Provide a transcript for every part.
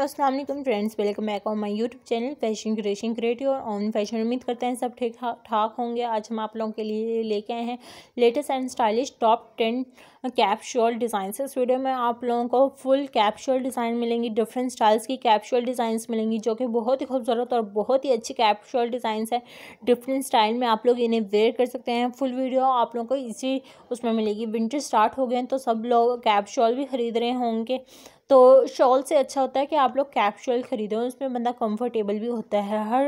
Aslam friends welcome back on my YouTube channel fashion creation creative और on fashion उम्मीद करते हैं सब ठीक ठाक होंगे आज हम आप लोगों के लिए लेके आए हैं latest and stylish top ten casual design इस वीडियो में आप लोगों को फुल कैप्शुअल डिज़ाइन मिलेंगी डिफरेंट स्टाइल्स की कैप्शुअल डिज़ाइंस मिलेंगी जो कि बहुत ही खूबसूरत और बहुत ही अच्छी कैप्शुअल डिज़ाइंस है डिफरेंट स्टाइल में आप लोग इन्हें वेयर कर सकते हैं फुल वीडियो आप लोगों को इसी उसमें मिलेगी विंटर स्टार्ट हो गए तो सब लोग कैप्शुअल भी खरीद रहे होंगे तो शॉल से अच्छा होता है कि आप लोग कैप्सूल ख़रीदें उसमें बंदा कंफर्टेबल भी होता है हर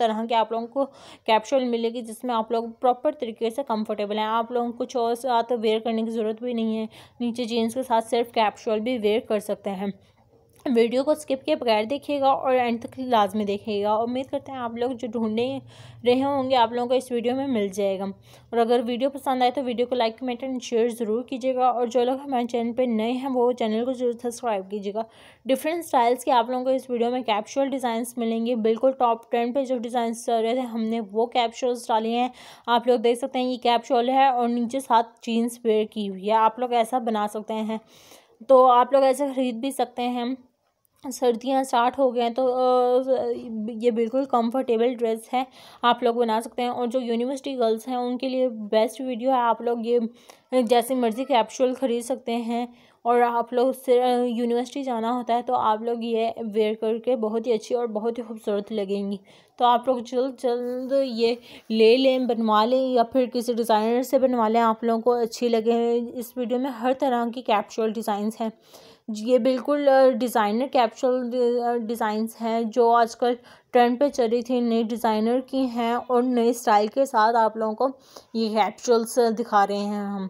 तरह के आप लोगों को कैप्सूल मिलेगी जिसमें आप लोग प्रॉपर तरीके से कंफर्टेबल हैं आप लोगों को कुछ और साथ वेयर करने की ज़रूरत भी नहीं है नीचे जीन्स के साथ सिर्फ कैप्सूल भी वेयर कर सकते हैं वीडियो को स्किप किए बगैर देखिएगा और एंड तक लाजमी देखिएगा उम्मीद करते हैं आप लोग जो ढूंढने रहे होंगे आप लोगों को इस वीडियो में मिल जाएगा और अगर वीडियो पसंद आए तो वीडियो को लाइक कमेंट एंड शेयर ज़रूर कीजिएगा और जो लोग हमारे चैनल पर नए हैं वो चैनल को जरूर सब्सक्राइब कीजिएगा डिफरेंट स्टाइल्स के आप लोगों को इस वीडियो में कैप्शुअल डिज़ाइंस मिलेंगे बिल्कुल टॉप ट्रेंड पर जो डिज़ाइन चल रहे थे हमने वो कैप्शल्स डाले हैं आप लोग देख सकते हैं ये कैप्शल है और नीचे साथ जीन्स वेयर की हुई है आप लोग ऐसा बना सकते हैं तो आप लोग ऐसे ख़रीद भी सकते हैं सर्दियाँ स्टार्ट हो गए हैं तो ये बिल्कुल कंफर्टेबल ड्रेस है आप लोग बना सकते हैं और जो यूनिवर्सिटी गर्ल्स हैं उनके लिए बेस्ट वीडियो है आप लोग ये जैसी मर्ज़ी कैप्सूल ख़रीद सकते हैं और आप लोग यूनिवर्सिटी जाना होता है तो आप लोग ये वेयर करके बहुत ही अच्छी और बहुत ही खूबसूरत लगेंगी तो आप लोग जल्द जल्द ये ले लें बनवा लें या फिर किसी डिज़ाइनर से बनवा लें आप लोगों को अच्छी लगे इस वीडियो में हर तरह की कैप्सूल डिज़ाइंस हैं ये बिल्कुल डिज़ाइनर कैप्सूल डिज़ाइंस हैं जो आजकल ट्रेंड पे चली थी नई डिज़ाइनर की हैं और नए स्टाइल के साथ आप लोगों को ये कैप्चुअल्स दिखा रहे हैं हम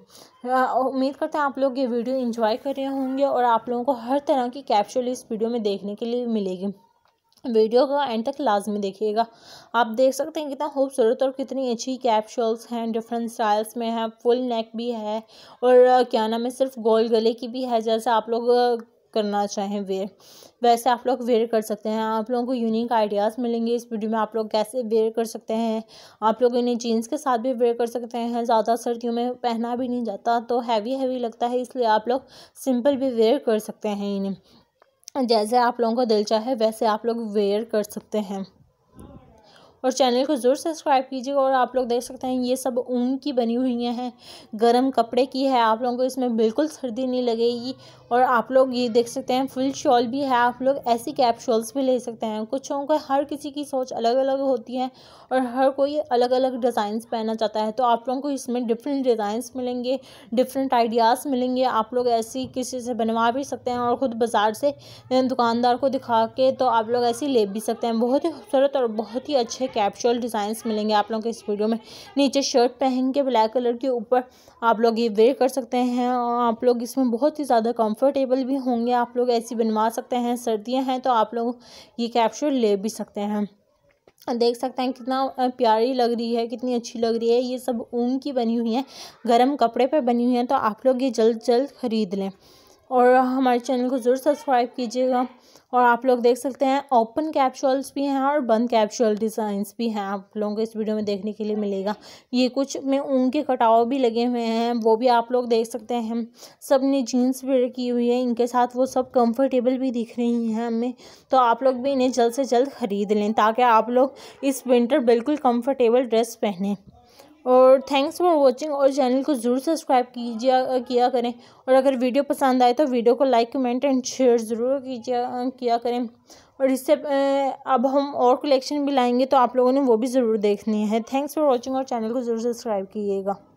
उम्मीद करते हैं आप लोग ये वीडियो इंजॉय कर रहे होंगे और आप लोगों को हर तरह की कैप्चुअल इस वीडियो में देखने के लिए मिलेगी वीडियो का एंड तक लाजमी देखिएगा आप देख सकते हैं कितना खूबसूरत और कितनी अच्छी कैप्सूल्स हैं डिफरेंट स्टाइल्स में हैं फुल नेक भी है और क्या नाम है सिर्फ गोल गले की भी है जैसे आप लोग करना चाहें वेयर वैसे आप लोग वेयर कर सकते हैं आप लोगों को यूनिक आइडियाज़ मिलेंगे इस वीडियो में आप लोग कैसे वेयर कर सकते हैं आप लोग इन्हें जीन्स के साथ भी वेयर कर सकते हैं ज़्यादा सर्दियों में पहना भी नहीं जाता तो हैवी हैवी लगता है इसलिए आप लोग सिंपल भी वेयर कर सकते हैं इन्हें जैसे आप लोगों को दिल चाहे वैसे आप लोग वेयर कर सकते हैं और चैनल को ज़रूर सब्सक्राइब कीजिएगा और आप लोग देख सकते हैं ये सब ऊन की बनी हुई हैं गर्म कपड़े की है आप लोगों को इसमें बिल्कुल सर्दी नहीं लगेगी और आप लोग ये देख सकते हैं फुल शॉल भी है आप लोग ऐसी कैप शॉल्स भी ले सकते हैं कुछ लोगों का हर किसी की सोच अलग अलग होती है और हर कोई अलग अलग डिज़ाइंस पहनना चाहता है तो आप लोगों को इसमें डिफरेंट डिज़ाइंस मिलेंगे डिफरेंट आइडियाज़ मिलेंगे आप लोग ऐसी किसी से बनवा भी सकते हैं और ख़ुद बाज़ार से दुकानदार को दिखा के तो आप लोग ऐसी ले भी सकते हैं बहुत ही खूबसूरत और बहुत ही अच्छे कैप्सूल डिज़ाइंस मिलेंगे आप लोगों के इस वीडियो में नीचे शर्ट पहन के ब्लैक कलर के ऊपर आप लोग ये वेयर कर सकते हैं और आप लोग इसमें बहुत ही ज़्यादा कंफर्टेबल भी होंगे आप लोग ऐसी बनवा सकते हैं सर्दियाँ हैं तो आप लोग ये कैप्सूल ले भी सकते हैं देख सकते हैं कितना प्यारी लग रही है कितनी अच्छी लग रही है ये सब ऊन की बनी हुई है गर्म कपड़े पर बनी हुई है तो आप लोग ये जल्द जल्द ख़रीद लें और हमारे चैनल को ज़रूर सब्सक्राइब कीजिएगा और आप लोग देख सकते हैं ओपन कैप्सूल्स भी हैं और बंद कैप्सूल डिज़ाइंस भी हैं आप लोगों को इस वीडियो में देखने के लिए मिलेगा ये कुछ में ऊन के कटाव भी लगे हुए हैं वो भी आप लोग देख सकते हैं सब ने जीन्स वेयर की हुई है इनके साथ वो सब कंफर्टेबल भी दिख रही हैं हमें तो आप लोग भी इन्हें जल्द से जल्द ख़रीद लें ताकि आप लोग इस विंटर बिल्कुल कम्फर्टेबल ड्रेस पहने और थैंक्स फॉर वॉचिंग और चैनल को ज़रूर सब्सक्राइब कीजिए किया करें और अगर वीडियो पसंद आए तो वीडियो को लाइक कमेंट एंड शेयर ज़रूर कीजिए किया करें और इससे अब हम और कलेक्शन भी लाएंगे तो आप लोगों ने वो भी ज़रूर देखनी है थैंक्स फॉर वॉचिंग और चैनल को ज़रूर सब्सक्राइब कीजिएगा